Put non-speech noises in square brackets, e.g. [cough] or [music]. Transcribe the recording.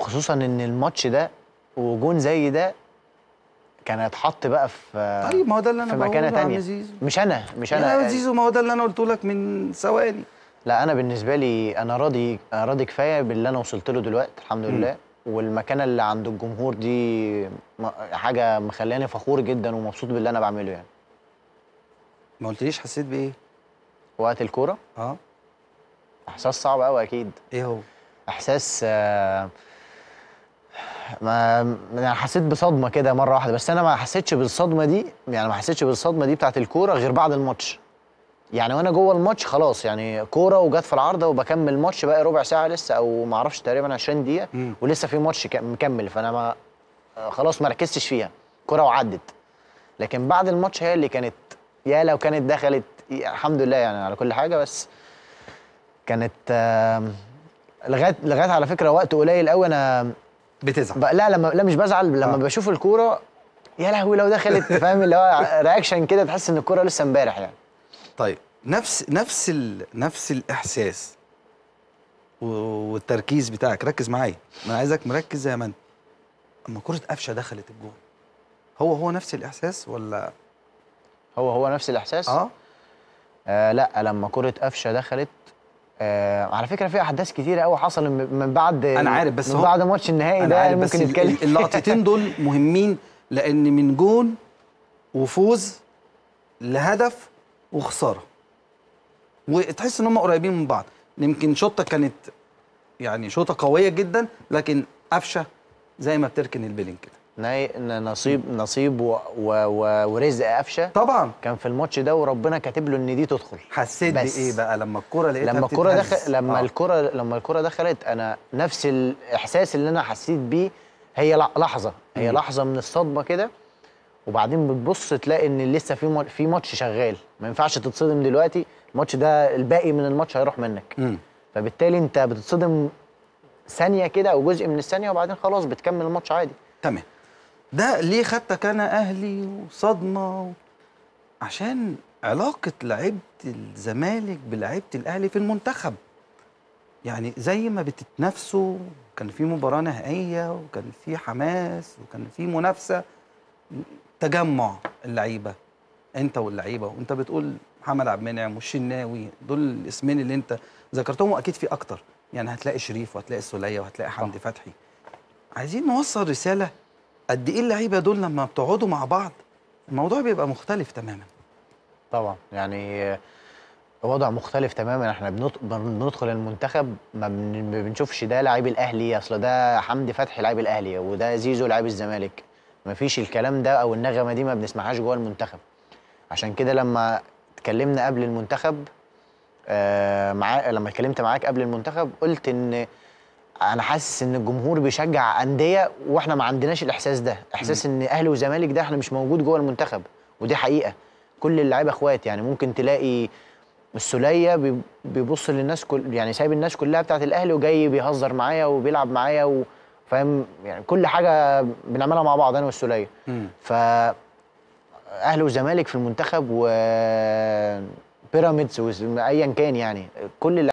خصوصا ان الماتش ده وجون زي ده كان هيتحط بقى في طيب ما هو ده اللي انا بقوله مكانه تانية زيزو. مش انا مش انا يا زيزو ما هو ده اللي انا قلته لك من ثواني لا انا بالنسبه لي انا راضي انا راضي كفايه باللي انا وصلت له دلوقتي الحمد لله م. والمكانه اللي عند الجمهور دي حاجه مخلاني فخور جدا ومبسوط باللي انا بعمله يعني ما قلتليش حسيت بايه وقت الكوره اه احساس صعب قوي اكيد ايه هو احساس آه، ما انا حسيت بصدمه كده مره واحده بس انا ما حسيتش بالصدمه دي يعني ما حسيتش بالصدمه دي بتاعت الكوره غير بعد الماتش يعني وانا جوه الماتش خلاص يعني كوره وجت في العارضه وبكمل ماتش بقى ربع ساعه لسه او ما اعرفش تقريبا 20 دقيقه ولسه في ماتش مكمل فانا ما آه، خلاص ما ركزتش فيها كوره وعدت لكن بعد الماتش هي اللي كانت يا لو كانت دخلت الحمد لله يعني على كل حاجه بس كانت لغايه لغايه على فكره وقت قليل قوي انا بتزعل لا لما لا مش بزعل لما آه. بشوف الكوره يا لهوي لو دخلت [laughs] فاهم اللي هو رياكشن كده تحس ان الكوره لسه امبارح يعني طيب نفس نفس ال... نفس الاحساس والتركيز بتاعك ركز معايا انا عايزك مركز زي ما انت اما كره قفشه دخلت الجول هو هو نفس الاحساس ولا هو هو نفس الاحساس اه, آه لا لما كره قفشه دخلت آه على فكره في احداث كتيره قوي حصلت من بعد انا عارف بس من بعد ماتش النهائي ده عارف ممكن نتكلم اللقطتين دول مهمين لان من جون وفوز لهدف وخساره وتحس ان هم قريبين من بعض يمكن شوطه كانت يعني شوطه قويه جدا لكن قفشه زي ما بتركن البيلينج كده نصيب نصيب و و و ورزق قفشه طبعا كان في الماتش ده وربنا كاتب له ان دي تدخل حسيت بايه بقى لما الكوره لقيتها لما الكوره دخل لما آه. الكوره لما الكوره دخلت انا نفس الاحساس اللي انا حسيت بيه هي لحظه هي لحظه من الصدمه كده وبعدين بتبص تلاقي ان لسه في في ماتش شغال ما ينفعش تتصدم دلوقتي الماتش ده الباقي من الماتش هيروح منك م. فبالتالي انت بتتصدم ثانيه كده او جزء من الثانيه وبعدين خلاص بتكمل الماتش عادي تمام ده ليه خدتك انا اهلي وصدمه عشان علاقه لعيبه الزمالك بلعيبه الاهلي في المنتخب يعني زي ما بتتنافسوا كان في مباراه نهائيه وكان في حماس وكان في منافسه تجمع اللعيبه انت واللعيبه وانت بتقول محمد عبد المنعم والشناوي دول الاسمين اللي انت ذكرتهم واكيد في اكتر يعني هتلاقي شريف وهتلاقي السوليه وهتلاقي حمدي فتحي عايزين نوصل رساله قد ايه اللعيبه دول لما بتقعدوا مع بعض الموضوع بيبقى مختلف تماما طبعا يعني وضع مختلف تماما احنا بندخل المنتخب ما بنشوفش ده لعيب الاهلي اصل ده حمدي فتحي لعيب الاهلي وده زيزو لعيب الزمالك ما فيش الكلام ده او النغمه دي ما بنسمعهاش جوه المنتخب عشان كده لما اتكلمنا قبل المنتخب آه معا... لما اتكلمت معاك قبل المنتخب قلت ان انا حاسس ان الجمهور بيشجع انديه واحنا ما عندناش الاحساس ده احساس ان اهلي وزمالك ده احنا مش موجود جوه المنتخب ودي حقيقه كل اللعيبه اخوات يعني ممكن تلاقي السوليه بيبص للناس كل يعني سايب الناس كلها بتاعت الاهلي وجاي بيهزر معايا وبيلعب معايا وفاهم فاهم يعني كل حاجه بنعملها مع بعض انا والسوليه ف اهلي وزمالك في المنتخب و بيراميدز وايا كان يعني كل اللي